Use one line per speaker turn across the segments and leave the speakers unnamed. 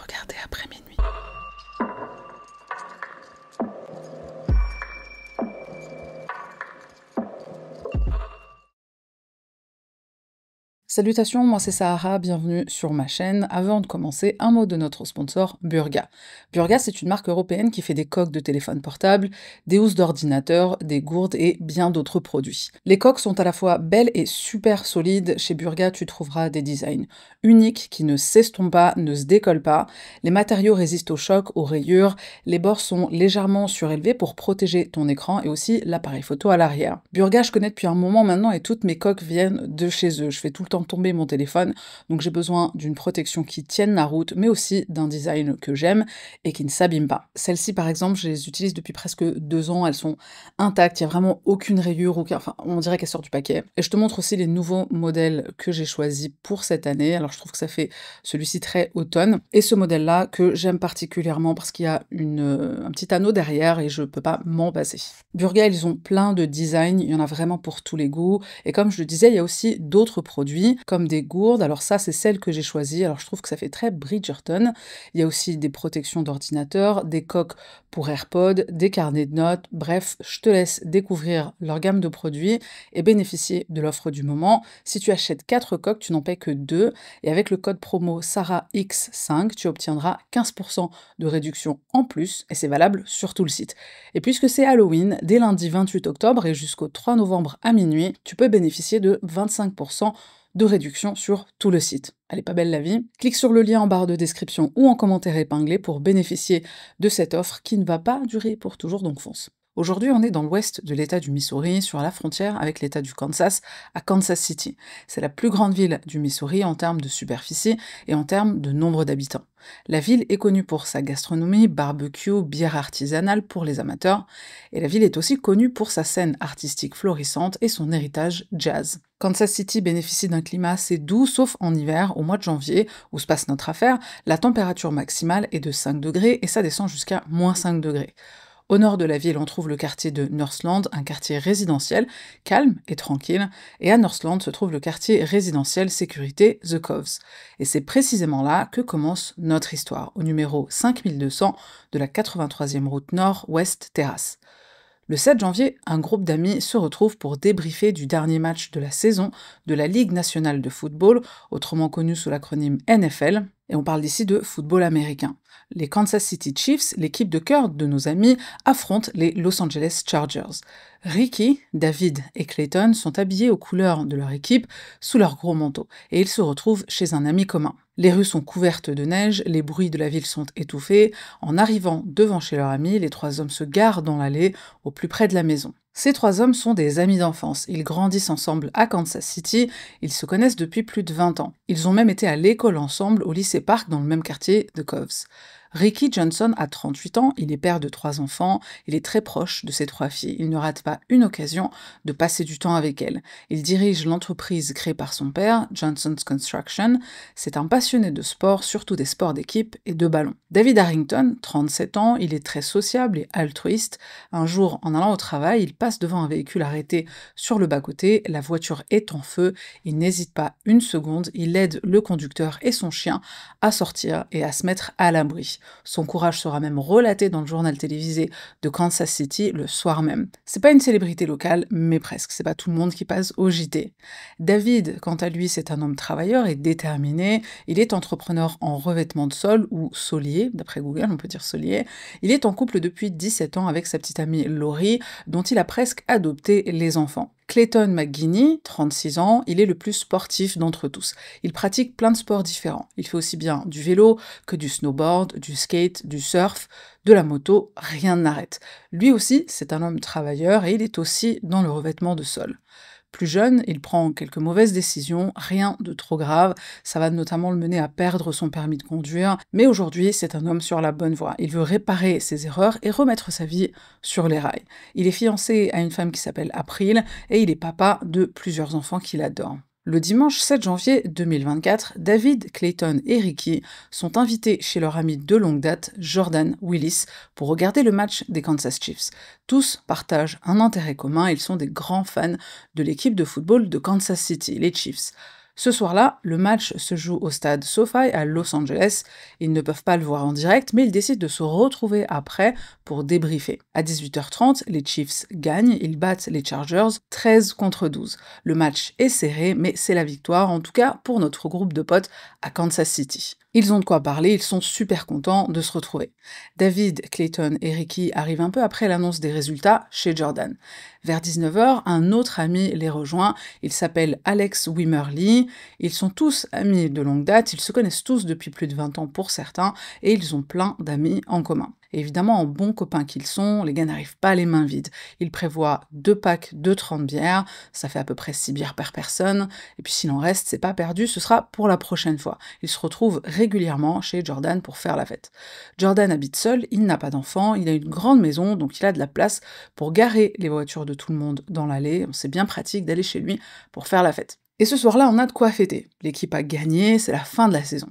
regardez Salutations, moi c'est Sahara, bienvenue sur ma chaîne. Avant de commencer, un mot de notre sponsor Burga. Burga, c'est une marque européenne qui fait des coques de téléphone portable, des housses d'ordinateur, des gourdes et bien d'autres produits. Les coques sont à la fois belles et super solides. Chez Burga, tu trouveras des designs uniques qui ne s'estompent pas, ne se décollent pas. Les matériaux résistent aux chocs, aux rayures. Les bords sont légèrement surélevés pour protéger ton écran et aussi l'appareil photo à l'arrière. Burga, je connais depuis un moment maintenant et toutes mes coques viennent de chez eux. Je fais tout le temps tomber mon téléphone, donc j'ai besoin d'une protection qui tienne la route, mais aussi d'un design que j'aime et qui ne s'abîme pas. Celles-ci, par exemple, je les utilise depuis presque deux ans, elles sont intactes, il n'y a vraiment aucune rayure, aucun... enfin, on dirait qu'elles sortent du paquet. Et je te montre aussi les nouveaux modèles que j'ai choisis pour cette année. Alors, je trouve que ça fait celui-ci très automne. Et ce modèle-là que j'aime particulièrement parce qu'il y a une, euh, un petit anneau derrière et je peux pas m'en passer. Burga, ils ont plein de designs, il y en a vraiment pour tous les goûts. Et comme je le disais, il y a aussi d'autres produits comme des gourdes. Alors ça, c'est celle que j'ai choisie. Alors je trouve que ça fait très Bridgerton. Il y a aussi des protections d'ordinateur, des coques pour AirPods, des carnets de notes. Bref, je te laisse découvrir leur gamme de produits et bénéficier de l'offre du moment. Si tu achètes 4 coques, tu n'en payes que 2. Et avec le code promo sarax 5 tu obtiendras 15% de réduction en plus et c'est valable sur tout le site. Et puisque c'est Halloween, dès lundi 28 octobre et jusqu'au 3 novembre à minuit, tu peux bénéficier de 25% de réduction sur tout le site. Elle pas belle la vie. Clique sur le lien en barre de description ou en commentaire épinglé pour bénéficier de cette offre qui ne va pas durer pour toujours, donc fonce. Aujourd'hui, on est dans l'ouest de l'État du Missouri, sur la frontière avec l'État du Kansas, à Kansas City. C'est la plus grande ville du Missouri en termes de superficie et en termes de nombre d'habitants. La ville est connue pour sa gastronomie, barbecue, bière artisanale pour les amateurs, et la ville est aussi connue pour sa scène artistique florissante et son héritage jazz. Kansas City bénéficie d'un climat assez doux, sauf en hiver, au mois de janvier, où se passe notre affaire, la température maximale est de 5 degrés et ça descend jusqu'à moins 5 degrés. Au nord de la ville, on trouve le quartier de Northland, un quartier résidentiel calme et tranquille, et à Northland se trouve le quartier résidentiel sécurité The Coves. Et c'est précisément là que commence notre histoire, au numéro 5200 de la 83e route nord-ouest Terrasse. Le 7 janvier, un groupe d'amis se retrouve pour débriefer du dernier match de la saison de la Ligue nationale de football, autrement connue sous l'acronyme NFL, et on parle ici de football américain. Les Kansas City Chiefs, l'équipe de cœur de nos amis, affrontent les Los Angeles Chargers. Ricky, David et Clayton sont habillés aux couleurs de leur équipe sous leur gros manteau et ils se retrouvent chez un ami commun. Les rues sont couvertes de neige, les bruits de la ville sont étouffés. En arrivant devant chez leur ami, les trois hommes se garent dans l'allée, au plus près de la maison. Ces trois hommes sont des amis d'enfance. Ils grandissent ensemble à Kansas City. Ils se connaissent depuis plus de 20 ans. Ils ont même été à l'école ensemble au lycée Park dans le même quartier de Coves. Ricky Johnson a 38 ans, il est père de trois enfants, il est très proche de ses trois filles, il ne rate pas une occasion de passer du temps avec elles. Il dirige l'entreprise créée par son père, Johnson's Construction, c'est un passionné de sport, surtout des sports d'équipe et de ballon. David Harrington, 37 ans, il est très sociable et altruiste. Un jour, en allant au travail, il passe devant un véhicule arrêté sur le bas-côté, la voiture est en feu, il n'hésite pas une seconde, il aide le conducteur et son chien à sortir et à se mettre à l'abri. Son courage sera même relaté dans le journal télévisé de Kansas City le soir même. C'est pas une célébrité locale, mais presque. C'est pas tout le monde qui passe au JT. David, quant à lui, c'est un homme travailleur et déterminé. Il est entrepreneur en revêtement de sol ou solier, d'après Google, on peut dire solier. Il est en couple depuis 17 ans avec sa petite amie Laurie, dont il a presque adopté les enfants. Clayton McGuinney, 36 ans, il est le plus sportif d'entre tous. Il pratique plein de sports différents. Il fait aussi bien du vélo que du snowboard, du skate, du surf, de la moto, rien n'arrête. Lui aussi, c'est un homme travailleur et il est aussi dans le revêtement de sol. Plus jeune, il prend quelques mauvaises décisions, rien de trop grave, ça va notamment le mener à perdre son permis de conduire, mais aujourd'hui c'est un homme sur la bonne voie. Il veut réparer ses erreurs et remettre sa vie sur les rails. Il est fiancé à une femme qui s'appelle April et il est papa de plusieurs enfants qu'il adore. Le dimanche 7 janvier 2024, David, Clayton et Ricky sont invités chez leur ami de longue date, Jordan Willis, pour regarder le match des Kansas Chiefs. Tous partagent un intérêt commun, ils sont des grands fans de l'équipe de football de Kansas City, les Chiefs. Ce soir-là, le match se joue au stade SoFi à Los Angeles. Ils ne peuvent pas le voir en direct, mais ils décident de se retrouver après pour débriefer. À 18h30, les Chiefs gagnent, ils battent les Chargers 13 contre 12. Le match est serré, mais c'est la victoire, en tout cas pour notre groupe de potes à Kansas City. Ils ont de quoi parler, ils sont super contents de se retrouver. David, Clayton et Ricky arrivent un peu après l'annonce des résultats chez Jordan. Vers 19h, un autre ami les rejoint, il s'appelle Alex Wimmerly, ils sont tous amis de longue date, ils se connaissent tous depuis plus de 20 ans pour certains, et ils ont plein d'amis en commun évidemment, en bons copains qu'ils sont, les gars n'arrivent pas les mains vides. Ils prévoient deux packs de 30 bières, ça fait à peu près 6 bières par personne, et puis s'il en reste, c'est pas perdu, ce sera pour la prochaine fois. Ils se retrouvent régulièrement chez Jordan pour faire la fête. Jordan habite seul, il n'a pas d'enfant, il a une grande maison, donc il a de la place pour garer les voitures de tout le monde dans l'allée, c'est bien pratique d'aller chez lui pour faire la fête. Et ce soir-là, on a de quoi fêter. L'équipe a gagné, c'est la fin de la saison.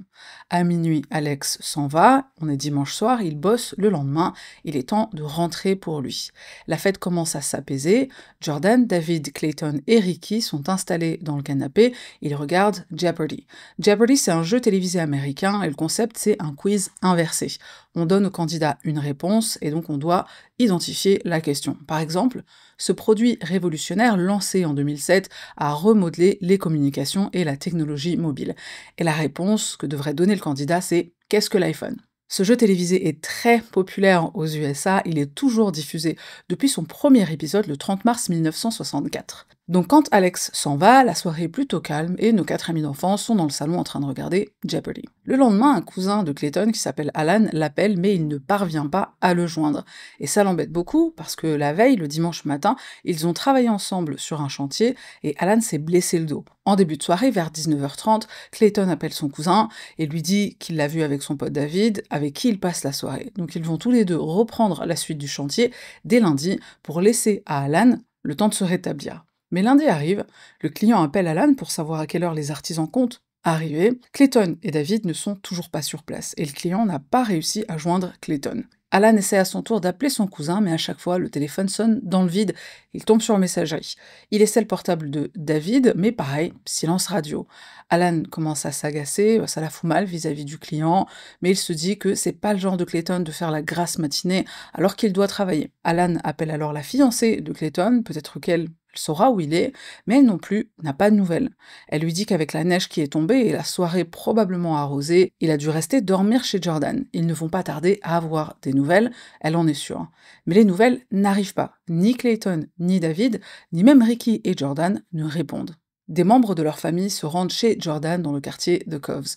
À minuit, Alex s'en va, on est dimanche soir, il bosse le lendemain, il est temps de rentrer pour lui. La fête commence à s'apaiser, Jordan, David, Clayton et Ricky sont installés dans le canapé, ils regardent Jeopardy. Jeopardy, c'est un jeu télévisé américain et le concept, c'est un quiz inversé. On donne au candidat une réponse et donc on doit identifier la question. Par exemple, ce produit révolutionnaire lancé en 2007 a remodelé les communications et la technologie mobile. Et la réponse que devrait donner le candidat, c'est qu'est-ce que l'iPhone ce jeu télévisé est très populaire aux USA, il est toujours diffusé depuis son premier épisode le 30 mars 1964. Donc quand Alex s'en va, la soirée est plutôt calme et nos quatre amis d'enfance sont dans le salon en train de regarder Jeopardy. Le lendemain, un cousin de Clayton qui s'appelle Alan l'appelle mais il ne parvient pas à le joindre. Et ça l'embête beaucoup parce que la veille, le dimanche matin, ils ont travaillé ensemble sur un chantier et Alan s'est blessé le dos. En début de soirée, vers 19h30, Clayton appelle son cousin et lui dit qu'il l'a vu avec son pote David, avec qui il passe la soirée. Donc ils vont tous les deux reprendre la suite du chantier dès lundi pour laisser à Alan le temps de se rétablir. Mais lundi arrive, le client appelle Alan pour savoir à quelle heure les artisans comptent. arriver. Clayton et David ne sont toujours pas sur place et le client n'a pas réussi à joindre Clayton. Alan essaie à son tour d'appeler son cousin, mais à chaque fois, le téléphone sonne dans le vide. Il tombe sur messagerie. Il essaie le portable de David, mais pareil, silence radio. Alan commence à s'agacer, euh, ça la fout mal vis-à-vis -vis du client, mais il se dit que c'est pas le genre de Clayton de faire la grasse matinée alors qu'il doit travailler. Alan appelle alors la fiancée de Clayton, peut-être qu'elle elle saura où il est, mais elle non plus n'a pas de nouvelles. Elle lui dit qu'avec la neige qui est tombée et la soirée probablement arrosée, il a dû rester dormir chez Jordan. Ils ne vont pas tarder à avoir des nouvelles, elle en est sûre. Mais les nouvelles n'arrivent pas. Ni Clayton, ni David, ni même Ricky et Jordan ne répondent. Des membres de leur famille se rendent chez Jordan dans le quartier de Coves.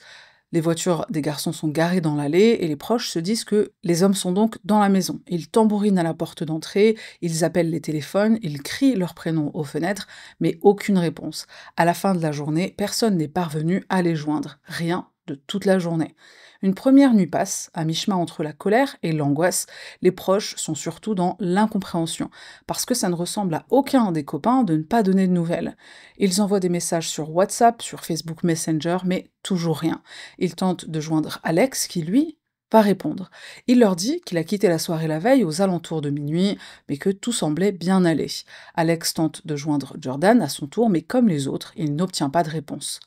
Les voitures des garçons sont garées dans l'allée et les proches se disent que les hommes sont donc dans la maison. Ils tambourinent à la porte d'entrée, ils appellent les téléphones, ils crient leurs prénoms aux fenêtres, mais aucune réponse. À la fin de la journée, personne n'est parvenu à les joindre. Rien de toute la journée. Une première nuit passe, à mi-chemin entre la colère et l'angoisse. Les proches sont surtout dans l'incompréhension, parce que ça ne ressemble à aucun des copains de ne pas donner de nouvelles. Ils envoient des messages sur WhatsApp, sur Facebook Messenger, mais toujours rien. Ils tentent de joindre Alex, qui lui va répondre. Il leur dit qu'il a quitté la soirée la veille aux alentours de minuit, mais que tout semblait bien aller. Alex tente de joindre Jordan à son tour, mais comme les autres, il n'obtient pas de réponse.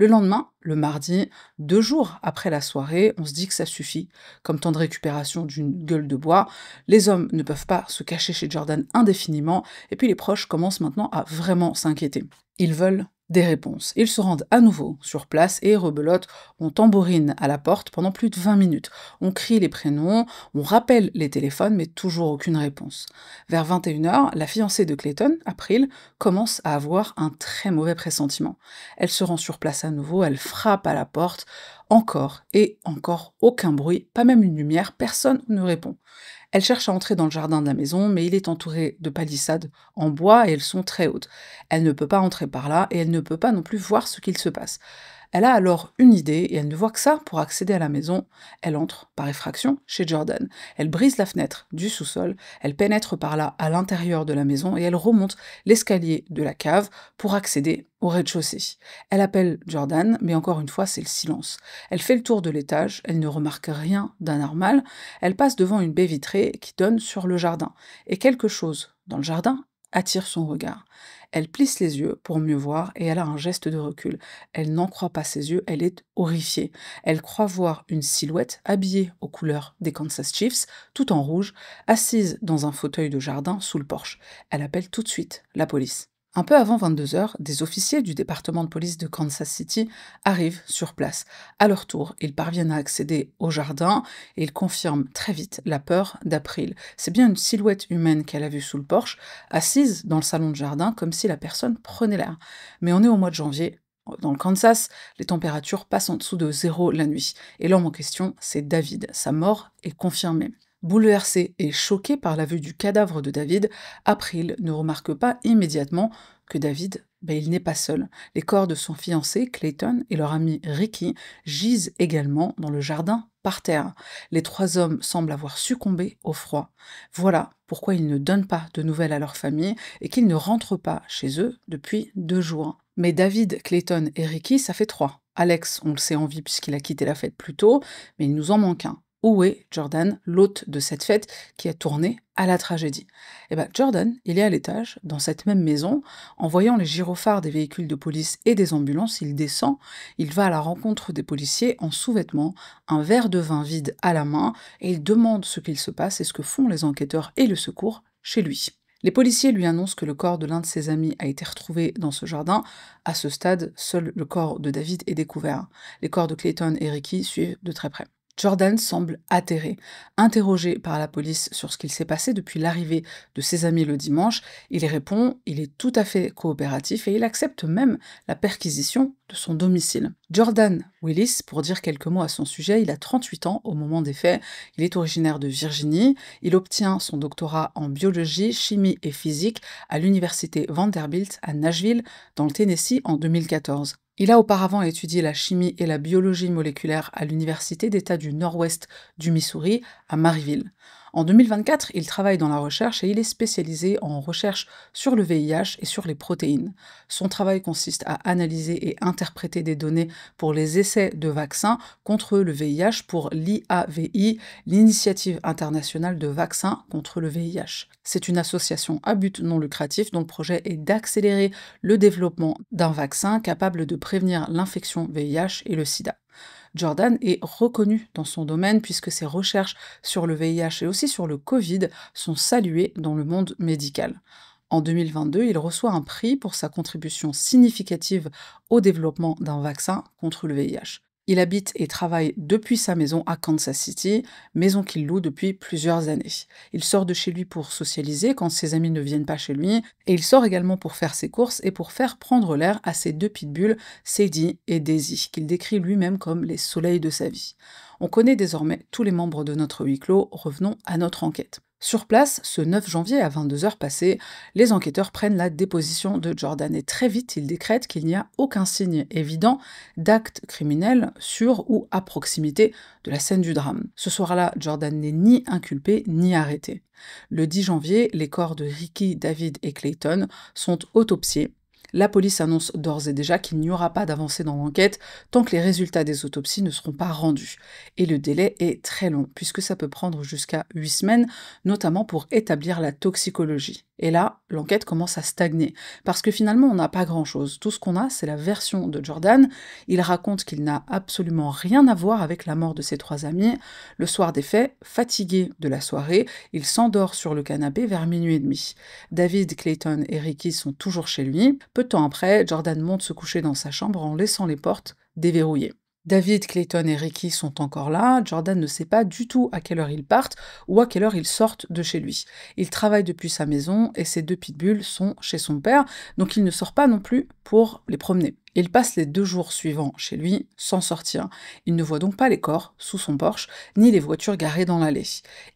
Le lendemain, le mardi, deux jours après la soirée, on se dit que ça suffit. Comme temps de récupération d'une gueule de bois, les hommes ne peuvent pas se cacher chez Jordan indéfiniment, et puis les proches commencent maintenant à vraiment s'inquiéter. Ils veulent des réponses. Ils se rendent à nouveau sur place et rebelote, on tambourine à la porte pendant plus de 20 minutes. On crie les prénoms, on rappelle les téléphones, mais toujours aucune réponse. Vers 21h, la fiancée de Clayton, April, commence à avoir un très mauvais pressentiment. Elle se rend sur place à nouveau, elle frappe à la porte, encore et encore aucun bruit, pas même une lumière, personne ne répond. Elle cherche à entrer dans le jardin de la maison, mais il est entouré de palissades en bois et elles sont très hautes. Elle ne peut pas entrer par là et elle ne peut pas non plus voir ce qu'il se passe. Elle a alors une idée et elle ne voit que ça pour accéder à la maison. Elle entre, par effraction, chez Jordan. Elle brise la fenêtre du sous-sol, elle pénètre par là à l'intérieur de la maison et elle remonte l'escalier de la cave pour accéder au rez-de-chaussée. Elle appelle Jordan, mais encore une fois, c'est le silence. Elle fait le tour de l'étage, elle ne remarque rien d'anormal, elle passe devant une baie vitrée qui donne sur le jardin, et quelque chose dans le jardin attire son regard. Elle plisse les yeux pour mieux voir et elle a un geste de recul. Elle n'en croit pas ses yeux, elle est horrifiée. Elle croit voir une silhouette habillée aux couleurs des Kansas Chiefs, tout en rouge, assise dans un fauteuil de jardin sous le porche. Elle appelle tout de suite la police. Un peu avant 22h, des officiers du département de police de Kansas City arrivent sur place. À leur tour, ils parviennent à accéder au jardin et ils confirment très vite la peur d'April. C'est bien une silhouette humaine qu'elle a vue sous le porche, assise dans le salon de jardin comme si la personne prenait l'air. Mais on est au mois de janvier, dans le Kansas, les températures passent en dessous de zéro la nuit. Et l'homme en question, c'est David. Sa mort est confirmée. Bouleversé et choqué par la vue du cadavre de David, April ne remarque pas immédiatement que David, ben, il n'est pas seul. Les corps de son fiancé, Clayton, et leur ami Ricky gisent également dans le jardin par terre. Les trois hommes semblent avoir succombé au froid. Voilà pourquoi ils ne donnent pas de nouvelles à leur famille et qu'ils ne rentrent pas chez eux depuis deux jours. Mais David, Clayton et Ricky, ça fait trois. Alex, on le sait en vie puisqu'il a quitté la fête plus tôt, mais il nous en manque un. Où est Jordan, l'hôte de cette fête qui a tourné à la tragédie. Et eh bien, Jordan, il est à l'étage, dans cette même maison, en voyant les gyrophares des véhicules de police et des ambulances, il descend, il va à la rencontre des policiers en sous-vêtements, un verre de vin vide à la main, et il demande ce qu'il se passe et ce que font les enquêteurs et le secours chez lui. Les policiers lui annoncent que le corps de l'un de ses amis a été retrouvé dans ce jardin. À ce stade, seul le corps de David est découvert. Les corps de Clayton et Ricky suivent de très près. Jordan semble atterré. Interrogé par la police sur ce qu'il s'est passé depuis l'arrivée de ses amis le dimanche, il répond il est tout à fait coopératif et il accepte même la perquisition de son domicile. Jordan Willis, pour dire quelques mots à son sujet, il a 38 ans au moment des faits, il est originaire de Virginie, il obtient son doctorat en biologie, chimie et physique à l'université Vanderbilt à Nashville, dans le Tennessee en 2014. Il a auparavant étudié la chimie et la biologie moléculaire à l'Université d'État du Nord-Ouest du Missouri à Maryville. En 2024, il travaille dans la recherche et il est spécialisé en recherche sur le VIH et sur les protéines. Son travail consiste à analyser et interpréter des données pour les essais de vaccins contre le VIH pour l'IAVI, l'initiative internationale de vaccins contre le VIH. C'est une association à but non lucratif dont le projet est d'accélérer le développement d'un vaccin capable de prévenir l'infection VIH et le sida. Jordan est reconnu dans son domaine puisque ses recherches sur le VIH et aussi sur le Covid sont saluées dans le monde médical. En 2022, il reçoit un prix pour sa contribution significative au développement d'un vaccin contre le VIH. Il habite et travaille depuis sa maison à Kansas City, maison qu'il loue depuis plusieurs années. Il sort de chez lui pour socialiser quand ses amis ne viennent pas chez lui, et il sort également pour faire ses courses et pour faire prendre l'air à ses deux pitbulls, Sadie et Daisy, qu'il décrit lui-même comme les soleils de sa vie. On connaît désormais tous les membres de notre huis clos, revenons à notre enquête. Sur place, ce 9 janvier à 22h passées, les enquêteurs prennent la déposition de Jordan et très vite ils décrètent qu'il n'y a aucun signe évident d'acte criminel sur ou à proximité de la scène du drame. Ce soir-là, Jordan n'est ni inculpé ni arrêté. Le 10 janvier, les corps de Ricky, David et Clayton sont autopsiés la police annonce d'ores et déjà qu'il n'y aura pas d'avancée dans l'enquête tant que les résultats des autopsies ne seront pas rendus. Et le délai est très long, puisque ça peut prendre jusqu'à 8 semaines, notamment pour établir la toxicologie. Et là, l'enquête commence à stagner, parce que finalement, on n'a pas grand-chose. Tout ce qu'on a, c'est la version de Jordan. Il raconte qu'il n'a absolument rien à voir avec la mort de ses trois amis. Le soir des faits, fatigué de la soirée, il s'endort sur le canapé vers minuit et demi. David, Clayton et Ricky sont toujours chez lui. Peu de temps après, Jordan monte se coucher dans sa chambre en laissant les portes déverrouillées. David, Clayton et Ricky sont encore là. Jordan ne sait pas du tout à quelle heure ils partent ou à quelle heure ils sortent de chez lui. Il travaille depuis sa maison et ses deux pitbulls sont chez son père, donc il ne sort pas non plus pour les promener. Il passe les deux jours suivants chez lui sans sortir. Il ne voit donc pas les corps sous son porche, ni les voitures garées dans l'allée.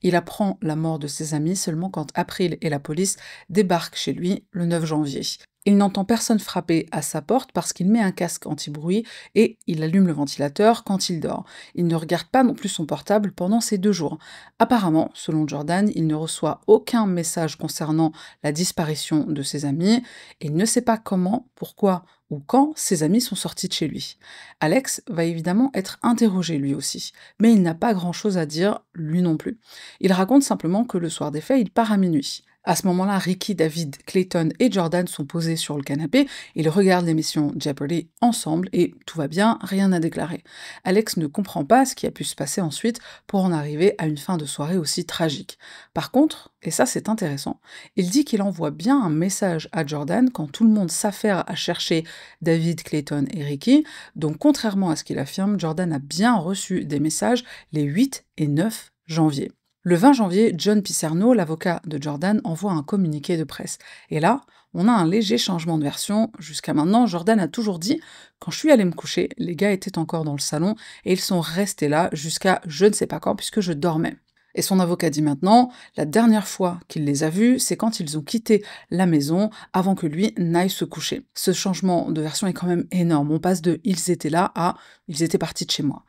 Il apprend la mort de ses amis seulement quand April et la police débarquent chez lui le 9 janvier. Il n'entend personne frapper à sa porte parce qu'il met un casque anti-bruit et il allume le ventilateur quand il dort. Il ne regarde pas non plus son portable pendant ces deux jours. Apparemment, selon Jordan, il ne reçoit aucun message concernant la disparition de ses amis et il ne sait pas comment, pourquoi ou quand ses amis sont sortis de chez lui. Alex va évidemment être interrogé lui aussi, mais il n'a pas grand-chose à dire lui non plus. Il raconte simplement que le soir des faits, il part à minuit. À ce moment-là, Ricky, David, Clayton et Jordan sont posés sur le canapé. Ils regardent l'émission Jeopardy ensemble et tout va bien, rien à déclarer. Alex ne comprend pas ce qui a pu se passer ensuite pour en arriver à une fin de soirée aussi tragique. Par contre, et ça c'est intéressant, il dit qu'il envoie bien un message à Jordan quand tout le monde s'affaire à chercher David, Clayton et Ricky. Donc contrairement à ce qu'il affirme, Jordan a bien reçu des messages les 8 et 9 janvier. Le 20 janvier, John Pisserno, l'avocat de Jordan, envoie un communiqué de presse. Et là, on a un léger changement de version. Jusqu'à maintenant, Jordan a toujours dit Quand je suis allé me coucher, les gars étaient encore dans le salon et ils sont restés là jusqu'à je ne sais pas quand, puisque je dormais. Et son avocat dit maintenant, la dernière fois qu'il les a vus, c'est quand ils ont quitté la maison avant que lui n'aille se coucher. Ce changement de version est quand même énorme. On passe de ils étaient là à ils étaient partis de chez moi.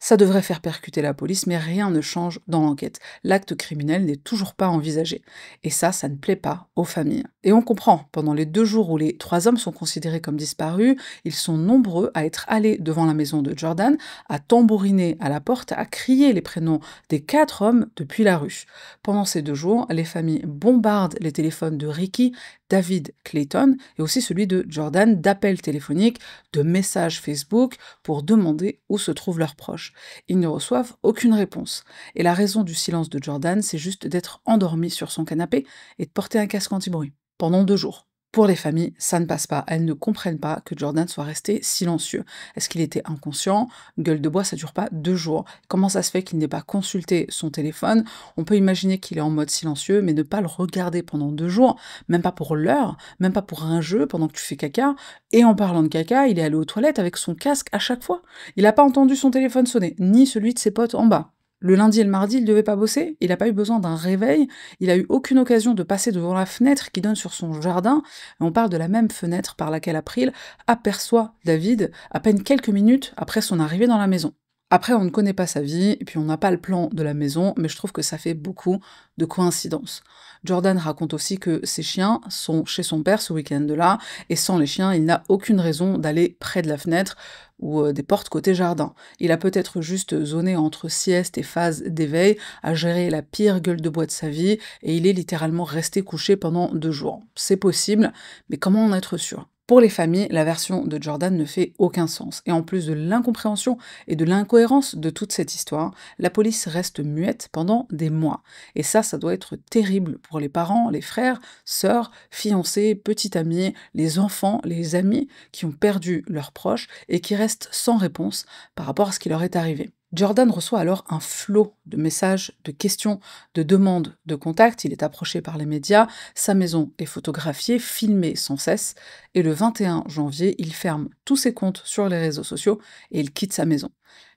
Ça devrait faire percuter la police, mais rien ne change dans l'enquête. L'acte criminel n'est toujours pas envisagé. Et ça, ça ne plaît pas aux familles. Et on comprend, pendant les deux jours où les trois hommes sont considérés comme disparus, ils sont nombreux à être allés devant la maison de Jordan, à tambouriner à la porte, à crier les prénoms des quatre hommes depuis la rue. Pendant ces deux jours, les familles bombardent les téléphones de Ricky, David Clayton et aussi celui de Jordan d'appels téléphoniques, de messages Facebook pour demander où se trouvent leurs proches. Ils ne reçoivent aucune réponse. Et la raison du silence de Jordan, c'est juste d'être endormi sur son canapé et de porter un casque anti-bruit pendant deux jours. Pour les familles, ça ne passe pas. Elles ne comprennent pas que Jordan soit resté silencieux. Est-ce qu'il était inconscient Gueule de bois, ça dure pas deux jours. Comment ça se fait qu'il n'ait pas consulté son téléphone On peut imaginer qu'il est en mode silencieux, mais ne pas le regarder pendant deux jours, même pas pour l'heure, même pas pour un jeu, pendant que tu fais caca. Et en parlant de caca, il est allé aux toilettes avec son casque à chaque fois. Il n'a pas entendu son téléphone sonner, ni celui de ses potes en bas. Le lundi et le mardi, il ne devait pas bosser, il n'a pas eu besoin d'un réveil, il a eu aucune occasion de passer devant la fenêtre qui donne sur son jardin. On parle de la même fenêtre par laquelle April aperçoit David à peine quelques minutes après son arrivée dans la maison. Après, on ne connaît pas sa vie, et puis on n'a pas le plan de la maison, mais je trouve que ça fait beaucoup de coïncidences. Jordan raconte aussi que ses chiens sont chez son père ce week-end-là, et sans les chiens, il n'a aucune raison d'aller près de la fenêtre ou euh, des portes côté jardin. Il a peut-être juste zoné entre sieste et phase d'éveil, a géré la pire gueule de bois de sa vie, et il est littéralement resté couché pendant deux jours. C'est possible, mais comment en être sûr pour les familles, la version de Jordan ne fait aucun sens. Et en plus de l'incompréhension et de l'incohérence de toute cette histoire, la police reste muette pendant des mois. Et ça, ça doit être terrible pour les parents, les frères, sœurs, fiancés, petits amis, les enfants, les amis qui ont perdu leurs proches et qui restent sans réponse par rapport à ce qui leur est arrivé. Jordan reçoit alors un flot de messages, de questions, de demandes de contact. Il est approché par les médias, sa maison est photographiée, filmée sans cesse, et le 21 janvier, il ferme tous ses comptes sur les réseaux sociaux et il quitte sa maison.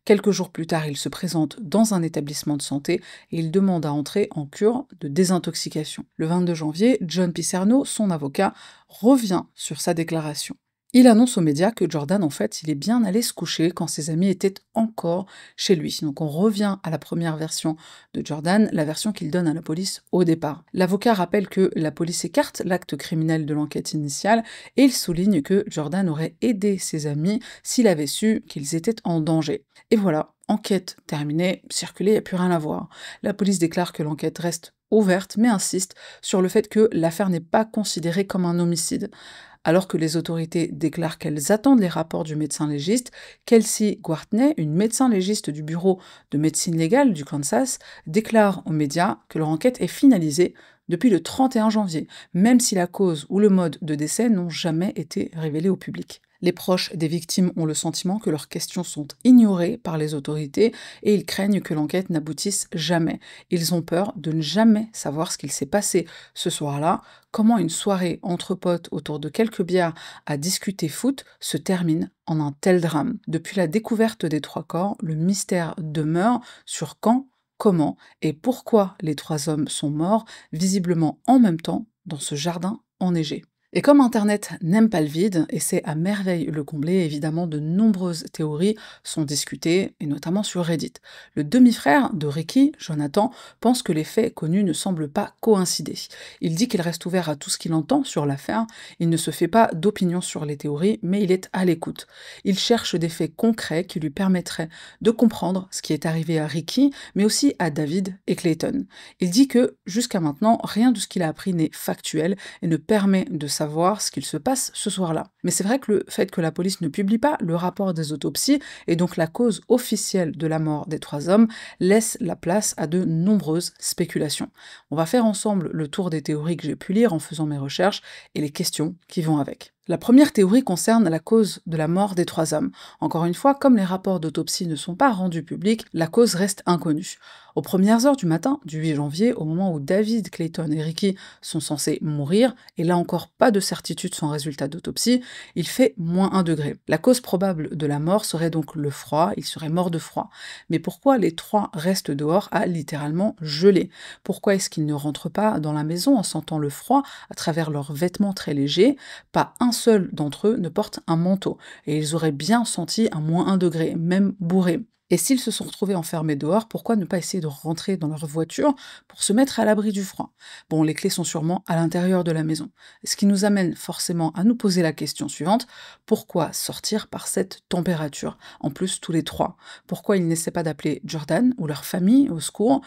Quelques jours plus tard, il se présente dans un établissement de santé et il demande à entrer en cure de désintoxication. Le 22 janvier, John Picerno, son avocat, revient sur sa déclaration. Il annonce aux médias que Jordan, en fait, il est bien allé se coucher quand ses amis étaient encore chez lui. Donc on revient à la première version de Jordan, la version qu'il donne à la police au départ. L'avocat rappelle que la police écarte l'acte criminel de l'enquête initiale et il souligne que Jordan aurait aidé ses amis s'il avait su qu'ils étaient en danger. Et voilà, enquête terminée, circulée, il n'y a plus rien à voir. La police déclare que l'enquête reste ouverte, mais insiste sur le fait que l'affaire n'est pas considérée comme un homicide alors que les autorités déclarent qu'elles attendent les rapports du médecin légiste, Kelsey Guartney, une médecin légiste du Bureau de médecine légale du Kansas, déclare aux médias que leur enquête est finalisée depuis le 31 janvier, même si la cause ou le mode de décès n'ont jamais été révélés au public. Les proches des victimes ont le sentiment que leurs questions sont ignorées par les autorités et ils craignent que l'enquête n'aboutisse jamais. Ils ont peur de ne jamais savoir ce qu'il s'est passé ce soir-là, comment une soirée entre potes autour de quelques bières à discuter foot se termine en un tel drame. Depuis la découverte des trois corps, le mystère demeure sur quand, comment et pourquoi les trois hommes sont morts, visiblement en même temps, dans ce jardin enneigé. Et comme Internet n'aime pas le vide, et c'est à merveille le combler, évidemment, de nombreuses théories sont discutées, et notamment sur Reddit. Le demi-frère de Ricky, Jonathan, pense que les faits connus ne semblent pas coïncider. Il dit qu'il reste ouvert à tout ce qu'il entend sur l'affaire, il ne se fait pas d'opinion sur les théories, mais il est à l'écoute. Il cherche des faits concrets qui lui permettraient de comprendre ce qui est arrivé à Ricky, mais aussi à David et Clayton. Il dit que, jusqu'à maintenant, rien de ce qu'il a appris n'est factuel et ne permet de savoir savoir ce qu'il se passe ce soir-là. Mais c'est vrai que le fait que la police ne publie pas le rapport des autopsies et donc la cause officielle de la mort des trois hommes laisse la place à de nombreuses spéculations. On va faire ensemble le tour des théories que j'ai pu lire en faisant mes recherches et les questions qui vont avec. La première théorie concerne la cause de la mort des trois hommes. Encore une fois, comme les rapports d'autopsie ne sont pas rendus publics, la cause reste inconnue. Aux premières heures du matin du 8 janvier, au moment où David, Clayton et Ricky sont censés mourir, et là encore pas de certitude sans résultat d'autopsie, il fait moins 1 degré. La cause probable de la mort serait donc le froid, il serait mort de froid. Mais pourquoi les trois restent dehors à littéralement geler Pourquoi est-ce qu'ils ne rentrent pas dans la maison en sentant le froid à travers leurs vêtements très légers Pas un seul d'entre eux ne porte un manteau, et ils auraient bien senti un moins 1 degré, même bourré. Et s'ils se sont retrouvés enfermés dehors, pourquoi ne pas essayer de rentrer dans leur voiture pour se mettre à l'abri du froid Bon, les clés sont sûrement à l'intérieur de la maison. Ce qui nous amène forcément à nous poser la question suivante, pourquoi sortir par cette température En plus, tous les trois. Pourquoi ils n'essaient pas d'appeler Jordan ou leur famille au secours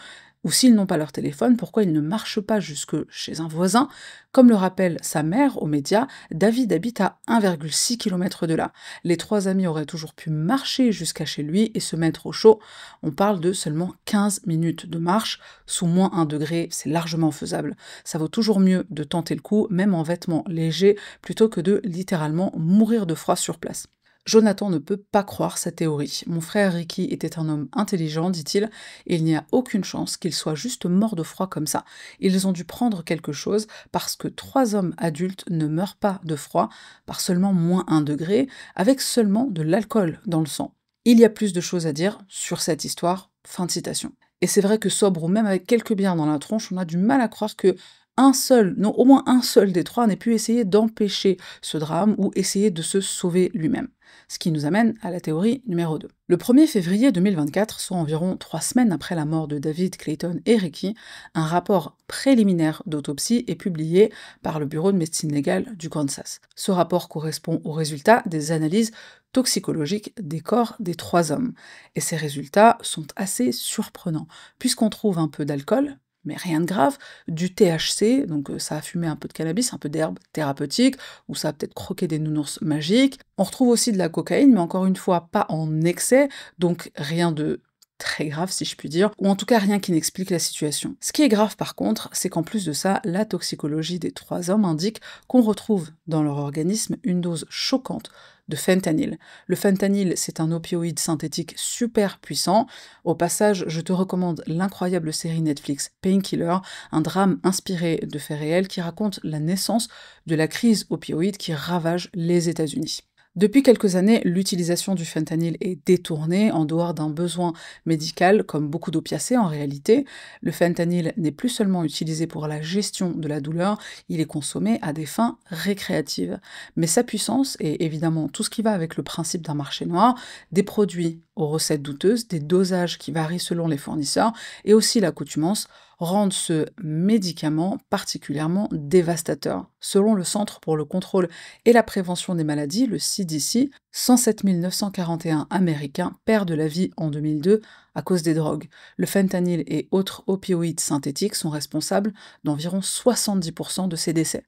ou s'ils n'ont pas leur téléphone, pourquoi ils ne marchent pas jusque chez un voisin Comme le rappelle sa mère aux médias, David habite à 1,6 km de là. Les trois amis auraient toujours pu marcher jusqu'à chez lui et se mettre au chaud. On parle de seulement 15 minutes de marche. Sous moins 1 degré, c'est largement faisable. Ça vaut toujours mieux de tenter le coup, même en vêtements légers, plutôt que de littéralement mourir de froid sur place. Jonathan ne peut pas croire sa théorie. Mon frère Ricky était un homme intelligent, dit-il, et il n'y a aucune chance qu'il soit juste mort de froid comme ça. Ils ont dû prendre quelque chose parce que trois hommes adultes ne meurent pas de froid par seulement moins un degré, avec seulement de l'alcool dans le sang. Il y a plus de choses à dire sur cette histoire. Fin de citation. Et c'est vrai que sobre ou même avec quelques bières dans la tronche, on a du mal à croire que un seul, non au moins un seul des trois n'ait pu essayer d'empêcher ce drame ou essayer de se sauver lui-même. Ce qui nous amène à la théorie numéro 2. Le 1er février 2024, soit environ trois semaines après la mort de David Clayton et Ricky, un rapport préliminaire d'autopsie est publié par le Bureau de médecine légale du Kansas. Ce rapport correspond aux résultats des analyses toxicologiques des corps des trois hommes. Et ces résultats sont assez surprenants, puisqu'on trouve un peu d'alcool, mais rien de grave, du THC, donc euh, ça a fumé un peu de cannabis, un peu d'herbe thérapeutique, ou ça a peut-être croqué des nounours magiques. On retrouve aussi de la cocaïne, mais encore une fois, pas en excès, donc rien de très grave si je puis dire, ou en tout cas rien qui n'explique la situation. Ce qui est grave par contre, c'est qu'en plus de ça, la toxicologie des trois hommes indique qu'on retrouve dans leur organisme une dose choquante de fentanyl. Le fentanyl, c'est un opioïde synthétique super puissant. Au passage, je te recommande l'incroyable série Netflix Painkiller, un drame inspiré de faits réels qui raconte la naissance de la crise opioïde qui ravage les États-Unis. Depuis quelques années, l'utilisation du fentanyl est détournée en dehors d'un besoin médical, comme beaucoup d'opiacés en réalité. Le fentanyl n'est plus seulement utilisé pour la gestion de la douleur, il est consommé à des fins récréatives. Mais sa puissance, et évidemment tout ce qui va avec le principe d'un marché noir, des produits aux recettes douteuses, des dosages qui varient selon les fournisseurs et aussi l'accoutumance rendent ce médicament particulièrement dévastateur. Selon le Centre pour le contrôle et la prévention des maladies, le CDC, 107 941 Américains perdent la vie en 2002 à cause des drogues. Le fentanyl et autres opioïdes synthétiques sont responsables d'environ 70% de ces décès.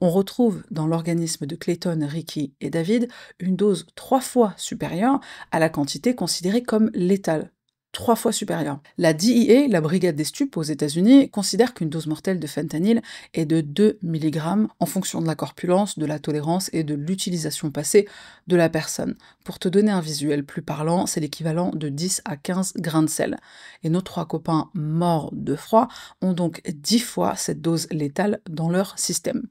On retrouve dans l'organisme de Clayton, Ricky et David une dose trois fois supérieure à la quantité considérée comme létale trois fois supérieur. La DEA, la brigade des stupes aux États-Unis, considère qu'une dose mortelle de fentanyl est de 2 mg en fonction de la corpulence, de la tolérance et de l'utilisation passée de la personne. Pour te donner un visuel plus parlant, c'est l'équivalent de 10 à 15 grains de sel. Et nos trois copains morts de froid ont donc 10 fois cette dose létale dans leur système.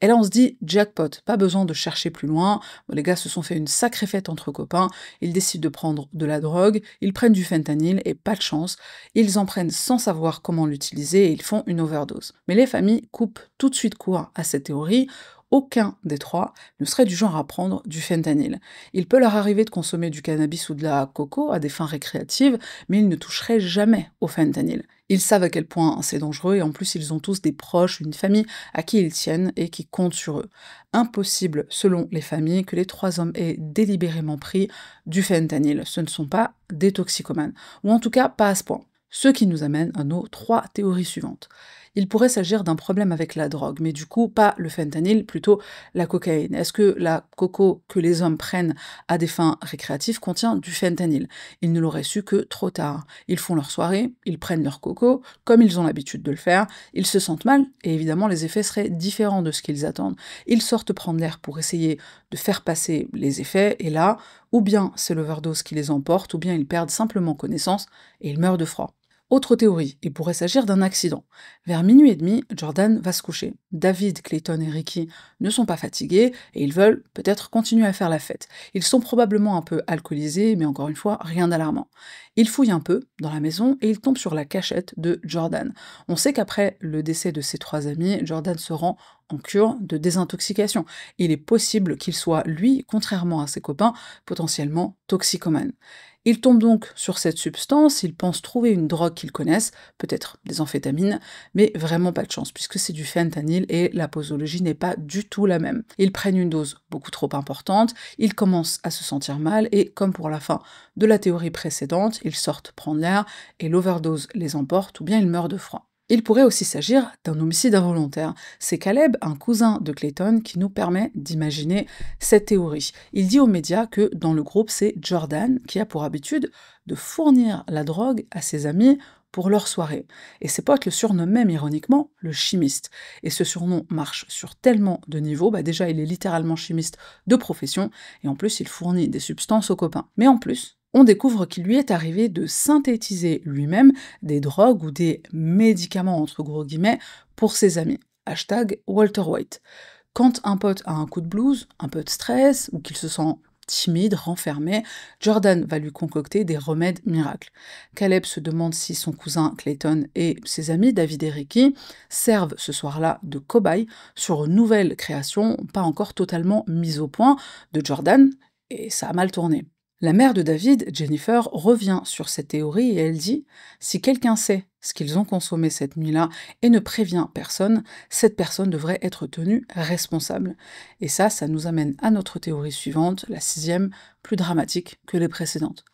Et là, on se dit jackpot, pas besoin de chercher plus loin. Les gars se sont fait une sacrée fête entre copains, ils décident de prendre de la drogue, ils prennent du fentanyl et pas de chance, ils en prennent sans savoir comment l'utiliser et ils font une overdose. Mais les familles coupent tout de suite court à cette théorie aucun des trois ne serait du genre à prendre du fentanyl. Il peut leur arriver de consommer du cannabis ou de la coco à des fins récréatives, mais ils ne toucheraient jamais au fentanyl. Ils savent à quel point c'est dangereux et en plus ils ont tous des proches, une famille à qui ils tiennent et qui comptent sur eux. Impossible, selon les familles, que les trois hommes aient délibérément pris du fentanyl. Ce ne sont pas des toxicomanes, ou en tout cas pas à ce point. Ce qui nous amène à nos trois théories suivantes. Il pourrait s'agir d'un problème avec la drogue, mais du coup pas le fentanyl, plutôt la cocaïne. Est-ce que la coco que les hommes prennent à des fins récréatives contient du fentanyl Ils ne l'auraient su que trop tard. Ils font leur soirée, ils prennent leur coco, comme ils ont l'habitude de le faire, ils se sentent mal, et évidemment les effets seraient différents de ce qu'ils attendent. Ils sortent prendre l'air pour essayer de faire passer les effets, et là, ou bien c'est l'overdose qui les emporte, ou bien ils perdent simplement connaissance et ils meurent de froid. Autre théorie, il pourrait s'agir d'un accident. Vers minuit et demi, Jordan va se coucher. David, Clayton et Ricky ne sont pas fatigués et ils veulent peut-être continuer à faire la fête. Ils sont probablement un peu alcoolisés, mais encore une fois, rien d'alarmant. Ils fouillent un peu dans la maison et ils tombent sur la cachette de Jordan. On sait qu'après le décès de ses trois amis, Jordan se rend en cure de désintoxication. Il est possible qu'il soit, lui, contrairement à ses copains, potentiellement toxicomane. Ils tombent donc sur cette substance, ils pensent trouver une drogue qu'ils connaissent, peut-être des amphétamines, mais vraiment pas de chance puisque c'est du fentanyl et la posologie n'est pas du tout la même. Ils prennent une dose beaucoup trop importante, ils commencent à se sentir mal et comme pour la fin de la théorie précédente, ils sortent prendre l'air et l'overdose les emporte ou bien ils meurent de froid. Il pourrait aussi s'agir d'un homicide involontaire. C'est Caleb, un cousin de Clayton, qui nous permet d'imaginer cette théorie. Il dit aux médias que dans le groupe, c'est Jordan qui a pour habitude de fournir la drogue à ses amis pour leur soirée. Et ses potes le surnomment même ironiquement le chimiste. Et ce surnom marche sur tellement de niveaux, bah, déjà il est littéralement chimiste de profession, et en plus il fournit des substances aux copains. Mais en plus, on découvre qu'il lui est arrivé de synthétiser lui-même des drogues ou des médicaments entre gros guillemets pour ses amis. Hashtag Walter White. Quand un pote a un coup de blues, un peu de stress ou qu'il se sent timide, renfermé, Jordan va lui concocter des remèdes miracles. Caleb se demande si son cousin Clayton et ses amis David et Ricky servent ce soir-là de cobayes sur une nouvelle création pas encore totalement mise au point de Jordan, et ça a mal tourné. La mère de David, Jennifer, revient sur cette théorie et elle dit Si quelqu'un sait ce qu'ils ont consommé cette nuit-là et ne prévient personne, cette personne devrait être tenue responsable. Et ça, ça nous amène à notre théorie suivante, la sixième, plus dramatique que les précédentes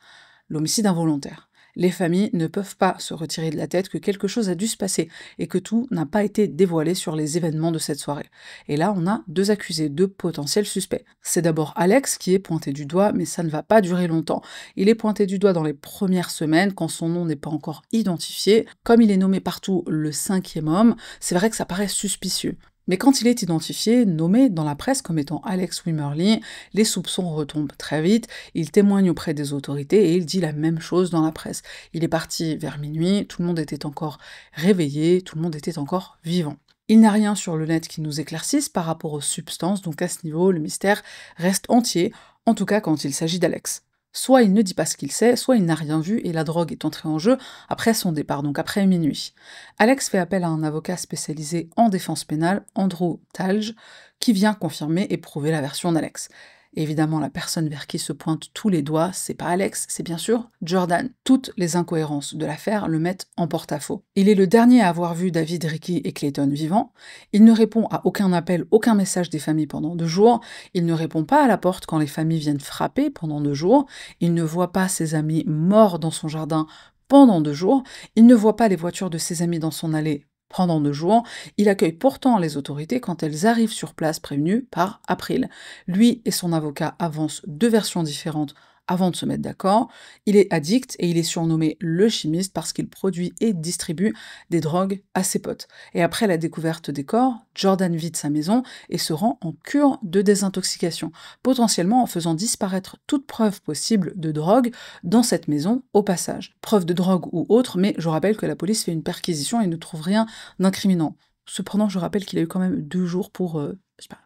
l'homicide involontaire les familles ne peuvent pas se retirer de la tête que quelque chose a dû se passer et que tout n'a pas été dévoilé sur les événements de cette soirée. Et là, on a deux accusés, deux potentiels suspects. C'est d'abord Alex qui est pointé du doigt, mais ça ne va pas durer longtemps. Il est pointé du doigt dans les premières semaines, quand son nom n'est pas encore identifié. Comme il est nommé partout le cinquième homme, c'est vrai que ça paraît suspicieux. Mais quand il est identifié, nommé dans la presse comme étant Alex Wimmerly, les soupçons retombent très vite, il témoigne auprès des autorités et il dit la même chose dans la presse. Il est parti vers minuit, tout le monde était encore réveillé, tout le monde était encore vivant. Il n'y a rien sur le net qui nous éclaircisse par rapport aux substances, donc à ce niveau, le mystère reste entier, en tout cas quand il s'agit d'Alex. Soit il ne dit pas ce qu'il sait, soit il n'a rien vu et la drogue est entrée en jeu après son départ, donc après minuit. Alex fait appel à un avocat spécialisé en défense pénale, Andrew Talge, qui vient confirmer et prouver la version d'Alex évidemment, la personne vers qui se pointent tous les doigts, c'est pas Alex, c'est bien sûr Jordan. Toutes les incohérences de l'affaire le mettent en porte-à-faux. Il est le dernier à avoir vu David, Ricky et Clayton vivants. Il ne répond à aucun appel, aucun message des familles pendant deux jours. Il ne répond pas à la porte quand les familles viennent frapper pendant deux jours. Il ne voit pas ses amis morts dans son jardin pendant deux jours. Il ne voit pas les voitures de ses amis dans son allée pendant deux jours. Il accueille pourtant les autorités quand elles arrivent sur place prévenues par April. Lui et son avocat avancent deux versions différentes avant de se mettre d'accord. Il est addict et il est surnommé le chimiste parce qu'il produit et distribue des drogues à ses potes. Et après la découverte des corps, Jordan vide sa maison et se rend en cure de désintoxication, potentiellement en faisant disparaître toute preuve possible de drogue dans cette maison au passage. Preuve de drogue ou autre, mais je rappelle que la police fait une perquisition et ne trouve rien d'incriminant. Cependant, je rappelle qu'il a eu quand même deux jours pour euh,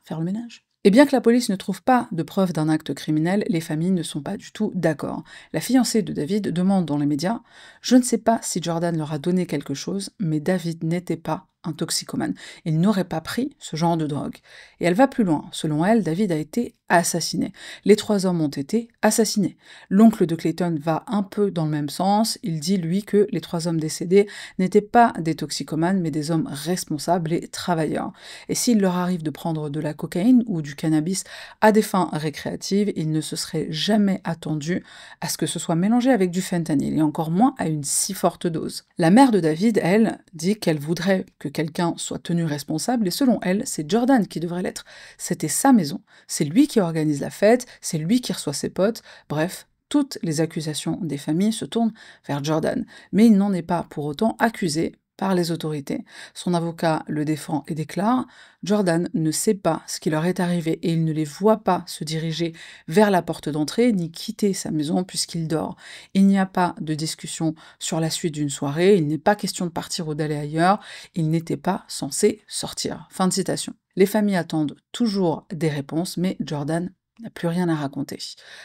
faire le ménage. Et bien que la police ne trouve pas de preuve d'un acte criminel, les familles ne sont pas du tout d'accord. La fiancée de David demande dans les médias Je ne sais pas si Jordan leur a donné quelque chose, mais David n'était pas un toxicomane. Il n'aurait pas pris ce genre de drogue. Et elle va plus loin. Selon elle, David a été assassiné. Les trois hommes ont été assassinés. L'oncle de Clayton va un peu dans le même sens. Il dit, lui, que les trois hommes décédés n'étaient pas des toxicomanes, mais des hommes responsables et travailleurs. Et s'il leur arrive de prendre de la cocaïne ou du cannabis à des fins récréatives, ils ne se seraient jamais attendus à ce que ce soit mélangé avec du fentanyl, et encore moins à une si forte dose. La mère de David, elle, dit qu'elle voudrait que quelqu'un soit tenu responsable, et selon elle, c'est Jordan qui devrait l'être. C'était sa maison, c'est lui qui organise la fête, c'est lui qui reçoit ses potes, bref, toutes les accusations des familles se tournent vers Jordan, mais il n'en est pas pour autant accusé par les autorités. Son avocat le défend et déclare Jordan ne sait pas ce qui leur est arrivé et il ne les voit pas se diriger vers la porte d'entrée ni quitter sa maison puisqu'il dort. Il n'y a pas de discussion sur la suite d'une soirée, il n'est pas question de partir ou d'aller ailleurs, il n'était pas censé sortir. Fin de citation. Les familles attendent toujours des réponses, mais Jordan n'a plus rien à raconter.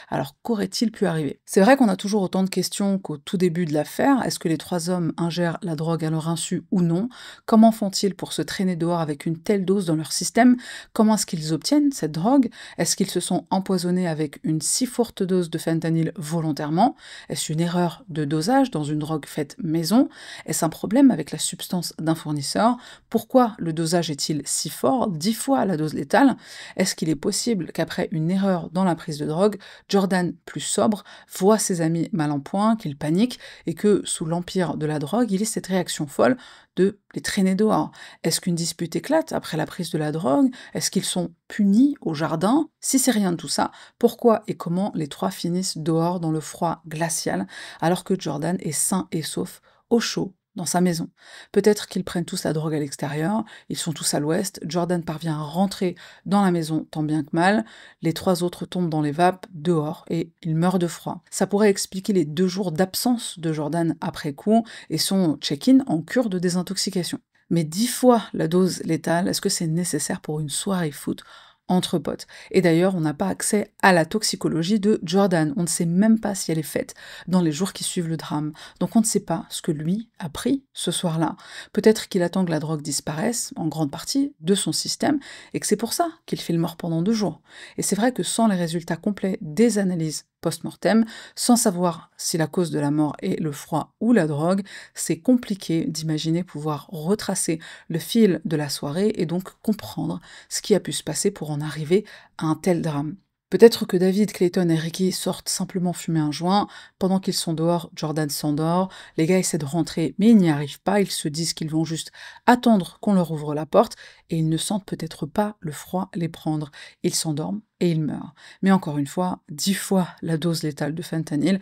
Alors qu'aurait-il pu arriver C'est vrai qu'on a toujours autant de questions qu'au tout début de l'affaire. Est-ce que les trois hommes ingèrent la drogue à leur insu ou non Comment font-ils pour se traîner dehors avec une telle dose dans leur système Comment est-ce qu'ils obtiennent cette drogue Est-ce qu'ils se sont empoisonnés avec une si forte dose de fentanyl volontairement Est-ce une erreur de dosage dans une drogue faite maison Est-ce un problème avec la substance d'un fournisseur Pourquoi le dosage est-il si fort, dix fois la dose létale Est-ce qu'il est possible qu'après une erreur dans la prise de drogue, Jordan, plus sobre, voit ses amis mal en point, qu'il paniquent et que, sous l'empire de la drogue, il est cette réaction folle de les traîner dehors. Est-ce qu'une dispute éclate après la prise de la drogue Est-ce qu'ils sont punis au jardin Si c'est rien de tout ça, pourquoi et comment les trois finissent dehors dans le froid glacial, alors que Jordan est sain et sauf au chaud dans sa maison. Peut-être qu'ils prennent tous la drogue à l'extérieur, ils sont tous à l'ouest, Jordan parvient à rentrer dans la maison tant bien que mal, les trois autres tombent dans les vapes dehors et ils meurent de froid. Ça pourrait expliquer les deux jours d'absence de Jordan après coup et son check-in en cure de désintoxication. Mais dix fois la dose létale, est-ce que c'est nécessaire pour une soirée foot entre potes. Et d'ailleurs, on n'a pas accès à la toxicologie de Jordan. On ne sait même pas si elle est faite dans les jours qui suivent le drame. Donc on ne sait pas ce que lui a pris ce soir-là. Peut-être qu'il attend que la drogue disparaisse, en grande partie, de son système, et que c'est pour ça qu'il fait le mort pendant deux jours. Et c'est vrai que sans les résultats complets des analyses post-mortem, sans savoir si la cause de la mort est le froid ou la drogue, c'est compliqué d'imaginer pouvoir retracer le fil de la soirée et donc comprendre ce qui a pu se passer pour en arriver à un tel drame. Peut-être que David, Clayton et Ricky sortent simplement fumer un joint. Pendant qu'ils sont dehors, Jordan s'endort. Les gars essaient de rentrer, mais ils n'y arrivent pas. Ils se disent qu'ils vont juste attendre qu'on leur ouvre la porte et ils ne sentent peut-être pas le froid les prendre. Ils s'endorment et ils meurent. Mais encore une fois, dix fois la dose létale de fentanyl,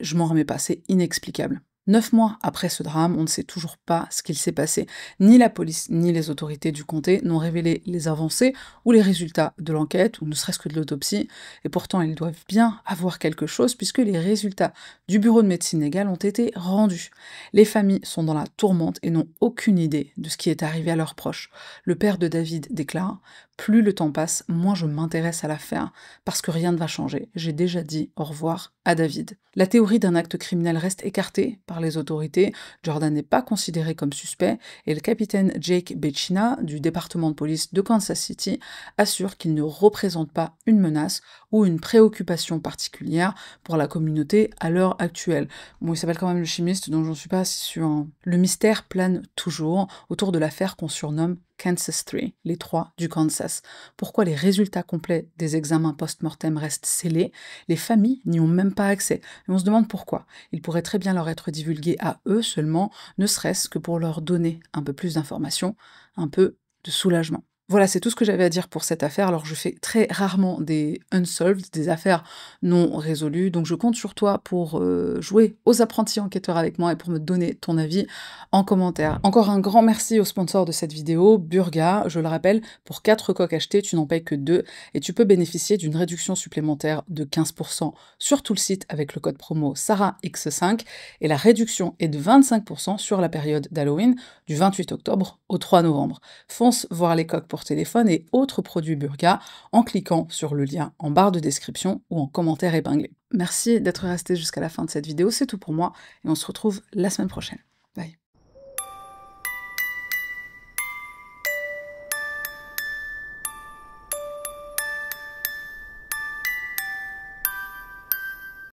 je m'en remets pas, c'est inexplicable. Neuf mois après ce drame, on ne sait toujours pas ce qu'il s'est passé. Ni la police ni les autorités du comté n'ont révélé les avancées ou les résultats de l'enquête, ou ne serait-ce que de l'autopsie, et pourtant ils doivent bien avoir quelque chose puisque les résultats du bureau de médecine légale ont été rendus. Les familles sont dans la tourmente et n'ont aucune idée de ce qui est arrivé à leurs proches. Le père de David déclare plus le temps passe, moins je m'intéresse à l'affaire, parce que rien ne va changer. J'ai déjà dit au revoir à David. La théorie d'un acte criminel reste écartée par les autorités, Jordan n'est pas considéré comme suspect, et le capitaine Jake Bechina du département de police de Kansas City assure qu'il ne représente pas une menace ou une préoccupation particulière pour la communauté à l'heure actuelle. Bon, il s'appelle quand même le chimiste, donc j'en suis pas si hein. Le mystère plane toujours autour de l'affaire qu'on surnomme Kansas 3, les trois du Kansas. Pourquoi les résultats complets des examens post-mortem restent scellés Les familles n'y ont même pas accès. on se demande pourquoi. Ils pourraient très bien leur être divulgués à eux seulement, ne serait-ce que pour leur donner un peu plus d'informations, un peu de soulagement. Voilà, c'est tout ce que j'avais à dire pour cette affaire. Alors, je fais très rarement des unsolved, des affaires non résolues. Donc, je compte sur toi pour euh, jouer aux apprentis enquêteurs avec moi et pour me donner ton avis en commentaire. Encore un grand merci au sponsor de cette vidéo, Burga. Je le rappelle, pour 4 coques achetées, tu n'en payes que 2 et tu peux bénéficier d'une réduction supplémentaire de 15% sur tout le site avec le code promo SARAX5. Et la réduction est de 25% sur la période d'Halloween du 28 octobre au 3 novembre. Fonce voir les coques pour téléphone et autres produits Burga en cliquant sur le lien en barre de description ou en commentaire épinglé. Merci d'être resté jusqu'à la fin de cette vidéo, c'est tout pour moi et on se retrouve la semaine prochaine.